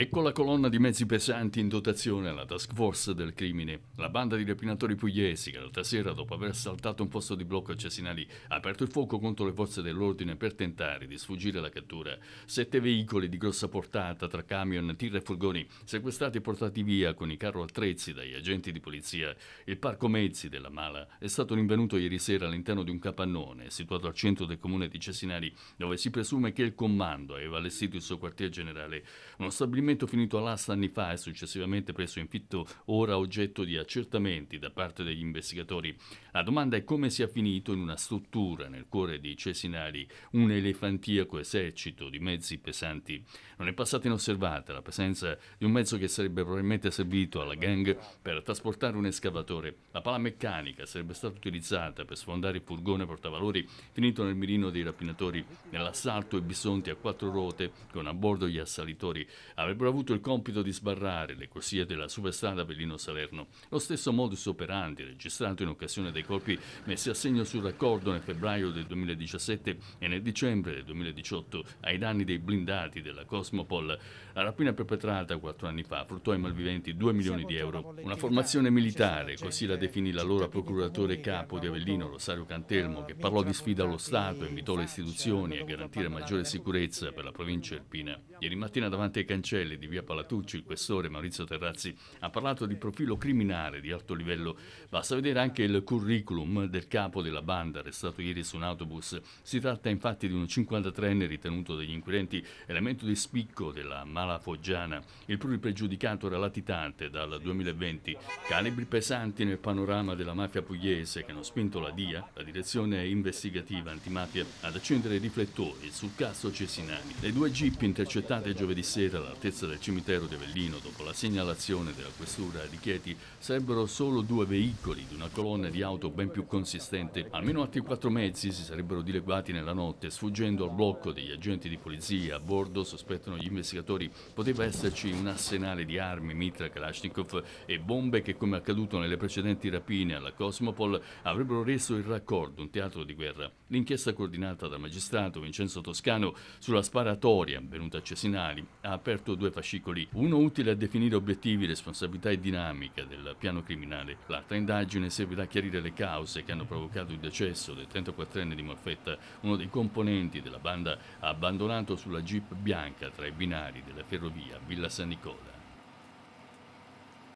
Ecco la colonna di mezzi pesanti in dotazione alla task force del crimine. La banda di rapinatori pugliesi che l'altra sera, dopo aver saltato un posto di blocco a Cesinali, ha aperto il fuoco contro le forze dell'ordine per tentare di sfuggire alla cattura. Sette veicoli di grossa portata tra camion, tir e furgoni sequestrati e portati via con i carro attrezzi dagli agenti di polizia. Il parco mezzi della Mala è stato rinvenuto ieri sera all'interno di un capannone situato al centro del comune di Cesinali, dove si presume che il comando aveva allestito il suo quartier generale. Uno stabilimento procedimento finito all'asta anni fa e successivamente preso in fitto ora oggetto di accertamenti da parte degli investigatori. La domanda è come sia finito in una struttura nel cuore di Cesinari un elefantiaco esercito di mezzi pesanti. Non è passata inosservata la presenza di un mezzo che sarebbe probabilmente servito alla gang per trasportare un escavatore. La pala meccanica sarebbe stata utilizzata per sfondare il furgone portavalori finito nel mirino dei rapinatori nell'assalto ai bisonti a quattro ruote con a bordo gli assalitori. Aveva avrebbero avuto il compito di sbarrare le corsie della superstrada Avellino-Salerno. Lo stesso modus operandi registrato in occasione dei colpi messi a segno sul raccordo nel febbraio del 2017 e nel dicembre del 2018 ai danni dei blindati della Cosmopol. La rapina perpetrata quattro anni fa fruttò ai malviventi 2 milioni di euro. Una formazione militare, così la definì l'allora procuratore capo di Avellino, Rosario Cantelmo, che parlò di sfida allo Stato e invitò le istituzioni a garantire maggiore sicurezza per la provincia erpina. Ieri mattina davanti ai cancelli Vercelli di via Palatucci, il questore Maurizio Terrazzi ha parlato di profilo criminale di alto livello. Basta vedere anche il curriculum del capo della banda arrestato ieri su un autobus. Si tratta infatti di un 53enne ritenuto dagli inquirenti elemento di spicco della mala foggiana. Il pregiudicato era latitante dal 2020. Calibri pesanti nel panorama della mafia pugliese che hanno spinto la DIA, la direzione investigativa antimafia, ad accendere i riflettori sul caso Cesinani. Le due jeep intercettate giovedì sera dal all'altezza del cimitero di Avellino, dopo la segnalazione della questura di Chieti, sarebbero solo due veicoli di una colonna di auto ben più consistente. Almeno altri quattro mezzi si sarebbero dileguati nella notte, sfuggendo al blocco degli agenti di polizia. A bordo, sospettano gli investigatori, poteva esserci un arsenale di armi, mitra, kalashnikov e bombe che, come accaduto nelle precedenti rapine alla Cosmopol, avrebbero reso il raccordo un teatro di guerra. L'inchiesta coordinata dal magistrato Vincenzo Toscano sulla sparatoria avvenuta a Cesinali ha aperto due fascicoli, uno utile a definire obiettivi, responsabilità e dinamica del piano criminale. L'altra indagine servirà a chiarire le cause che hanno provocato il decesso del 34enne di Morfetta, uno dei componenti della banda abbandonato sulla jeep bianca tra i binari della ferrovia Villa San Nicola.